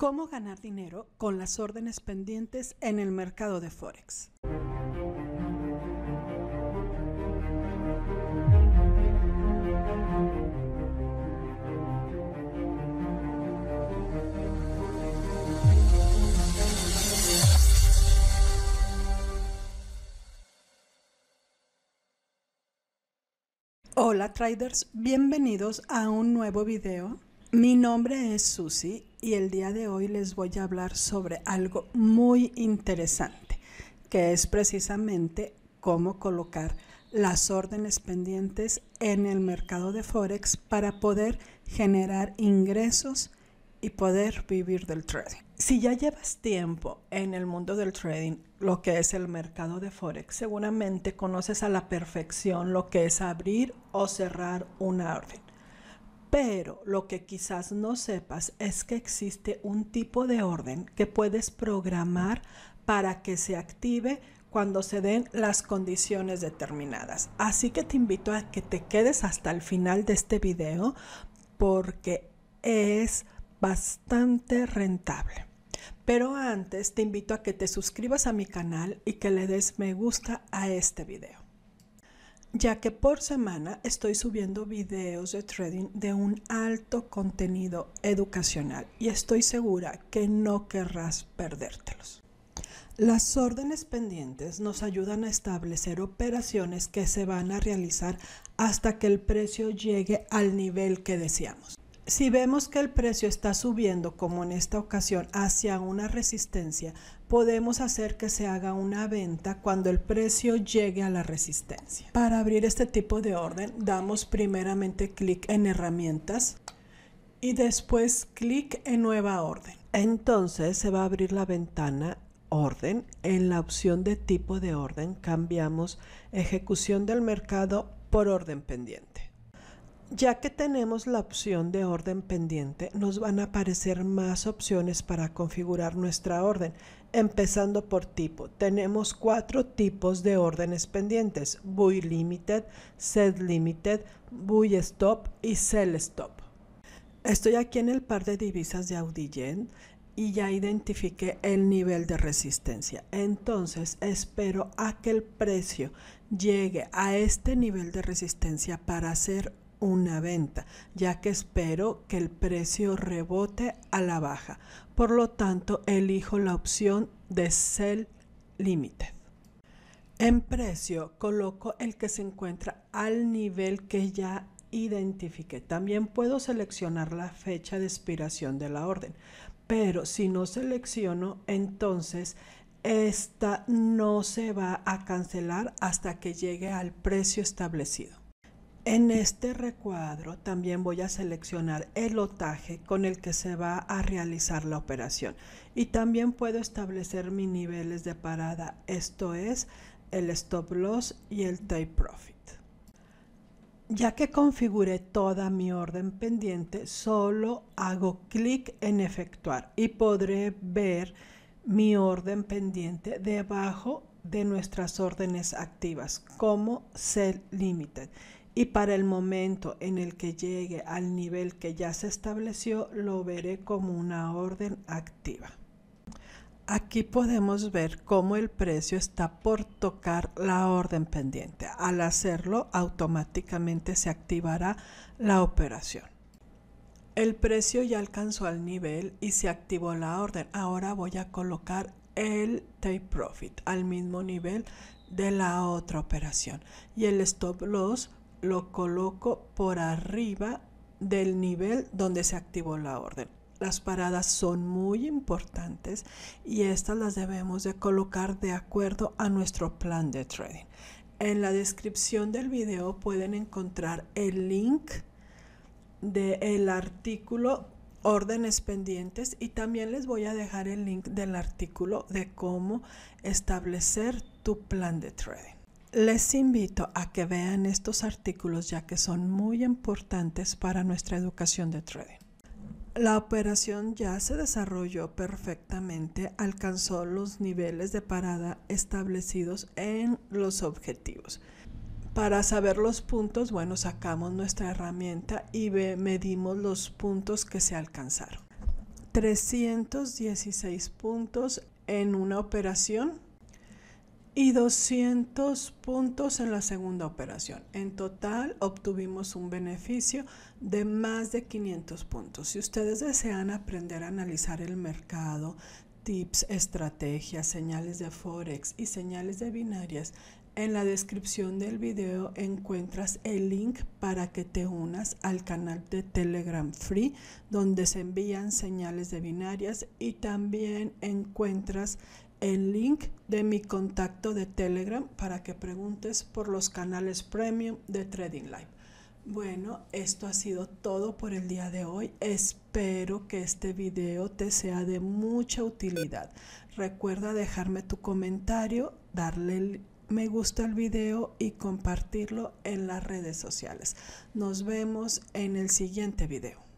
¿Cómo ganar dinero con las órdenes pendientes en el mercado de Forex? Hola traders, bienvenidos a un nuevo video. Mi nombre es Susy y el día de hoy les voy a hablar sobre algo muy interesante, que es precisamente cómo colocar las órdenes pendientes en el mercado de Forex para poder generar ingresos y poder vivir del trading. Si ya llevas tiempo en el mundo del trading, lo que es el mercado de Forex, seguramente conoces a la perfección lo que es abrir o cerrar una orden. Pero lo que quizás no sepas es que existe un tipo de orden que puedes programar para que se active cuando se den las condiciones determinadas. Así que te invito a que te quedes hasta el final de este video porque es bastante rentable. Pero antes te invito a que te suscribas a mi canal y que le des me gusta a este video ya que por semana estoy subiendo videos de trading de un alto contenido educacional y estoy segura que no querrás perdértelos. Las órdenes pendientes nos ayudan a establecer operaciones que se van a realizar hasta que el precio llegue al nivel que deseamos. Si vemos que el precio está subiendo, como en esta ocasión, hacia una resistencia, podemos hacer que se haga una venta cuando el precio llegue a la resistencia. Para abrir este tipo de orden, damos primeramente clic en herramientas y después clic en nueva orden. Entonces se va a abrir la ventana orden. En la opción de tipo de orden cambiamos ejecución del mercado por orden pendiente. Ya que tenemos la opción de orden pendiente, nos van a aparecer más opciones para configurar nuestra orden, empezando por tipo. Tenemos cuatro tipos de órdenes pendientes, Buy Limited, Set Limited, Buy Stop y Sell Stop. Estoy aquí en el par de divisas de Audigen y ya identifiqué el nivel de resistencia. Entonces espero a que el precio llegue a este nivel de resistencia para hacer una venta, ya que espero que el precio rebote a la baja. Por lo tanto, elijo la opción de Sell Limited. En precio coloco el que se encuentra al nivel que ya identifique. También puedo seleccionar la fecha de expiración de la orden, pero si no selecciono, entonces esta no se va a cancelar hasta que llegue al precio establecido. En este recuadro también voy a seleccionar el lotaje con el que se va a realizar la operación y también puedo establecer mis niveles de parada, esto es el stop loss y el take profit. Ya que configure toda mi orden pendiente, solo hago clic en efectuar y podré ver mi orden pendiente debajo de nuestras órdenes activas como Sell Limited y para el momento en el que llegue al nivel que ya se estableció, lo veré como una orden activa. Aquí podemos ver cómo el precio está por tocar la orden pendiente. Al hacerlo, automáticamente se activará la operación. El precio ya alcanzó al nivel y se activó la orden. Ahora voy a colocar el take profit al mismo nivel de la otra operación y el stop loss lo coloco por arriba del nivel donde se activó la orden. Las paradas son muy importantes y estas las debemos de colocar de acuerdo a nuestro plan de trading. En la descripción del video pueden encontrar el link del artículo órdenes pendientes y también les voy a dejar el link del artículo de cómo establecer tu plan de trading. Les invito a que vean estos artículos ya que son muy importantes para nuestra educación de trading. La operación ya se desarrolló perfectamente, alcanzó los niveles de parada establecidos en los objetivos. Para saber los puntos, bueno, sacamos nuestra herramienta y medimos los puntos que se alcanzaron. 316 puntos en una operación y 200 puntos en la segunda operación. En total obtuvimos un beneficio de más de 500 puntos. Si ustedes desean aprender a analizar el mercado, tips, estrategias, señales de forex y señales de binarias, en la descripción del video encuentras el link para que te unas al canal de Telegram Free donde se envían señales de binarias y también encuentras el link de mi contacto de Telegram para que preguntes por los canales premium de Trading Live. Bueno, esto ha sido todo por el día de hoy. Espero que este video te sea de mucha utilidad. Recuerda dejarme tu comentario, darle me gusta al video y compartirlo en las redes sociales. Nos vemos en el siguiente video.